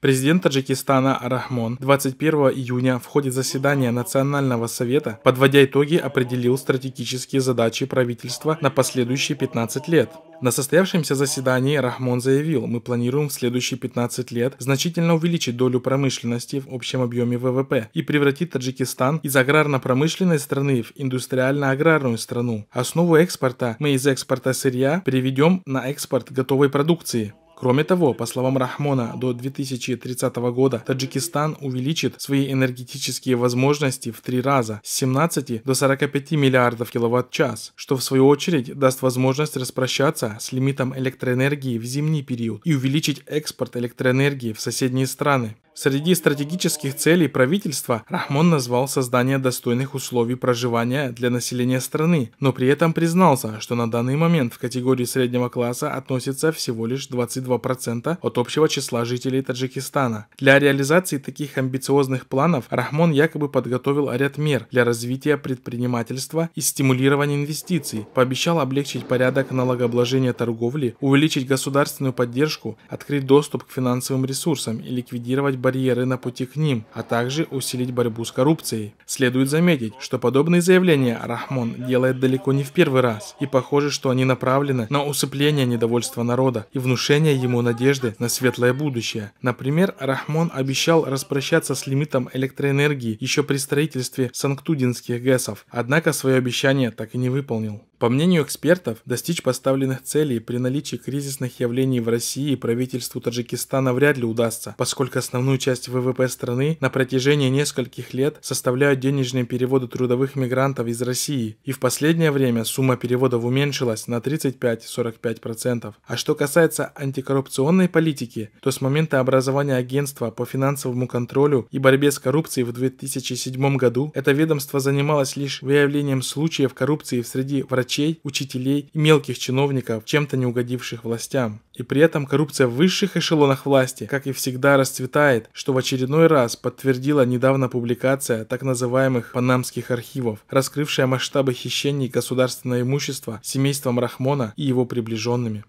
Президент Таджикистана Арахмон 21 июня в ходе заседания Национального совета, подводя итоги, определил стратегические задачи правительства на последующие 15 лет. На состоявшемся заседании Рахмон заявил, мы планируем в следующие 15 лет значительно увеличить долю промышленности в общем объеме ВВП и превратить Таджикистан из аграрно-промышленной страны в индустриально-аграрную страну. Основу экспорта мы из экспорта сырья переведем на экспорт готовой продукции. Кроме того, по словам Рахмона, до 2030 года Таджикистан увеличит свои энергетические возможности в три раза с 17 до 45 миллиардов киловатт-час, что в свою очередь даст возможность распрощаться с лимитом электроэнергии в зимний период и увеличить экспорт электроэнергии в соседние страны. Среди стратегических целей правительства Рахмон назвал создание достойных условий проживания для населения страны, но при этом признался, что на данный момент в категории среднего класса относится всего лишь 22% от общего числа жителей Таджикистана. Для реализации таких амбициозных планов Рахмон якобы подготовил ряд мер для развития предпринимательства и стимулирования инвестиций, пообещал облегчить порядок налогообложения торговли, увеличить государственную поддержку, открыть доступ к финансовым ресурсам и ликвидировать барьеры на пути к ним, а также усилить борьбу с коррупцией. Следует заметить, что подобные заявления Рахмон делает далеко не в первый раз, и похоже, что они направлены на усыпление недовольства народа и внушение ему надежды на светлое будущее. Например, Рахмон обещал распрощаться с лимитом электроэнергии еще при строительстве Санктудинских ГЭСов, однако свое обещание так и не выполнил. По мнению экспертов, достичь поставленных целей при наличии кризисных явлений в России правительству Таджикистана вряд ли удастся, поскольку основную часть ВВП страны на протяжении нескольких лет составляют денежные переводы трудовых мигрантов из России, и в последнее время сумма переводов уменьшилась на 35-45%. А что касается антикоррупционной политики, то с момента образования агентства по финансовому контролю и борьбе с коррупцией в 2007 году это ведомство занималось лишь выявлением случаев коррупции среди врачей врачей, учителей и мелких чиновников, чем-то не угодивших властям. И при этом коррупция в высших эшелонах власти, как и всегда, расцветает, что в очередной раз подтвердила недавно публикация так называемых панамских архивов, раскрывшая масштабы хищений государственного имущества семейством Рахмона и его приближенными.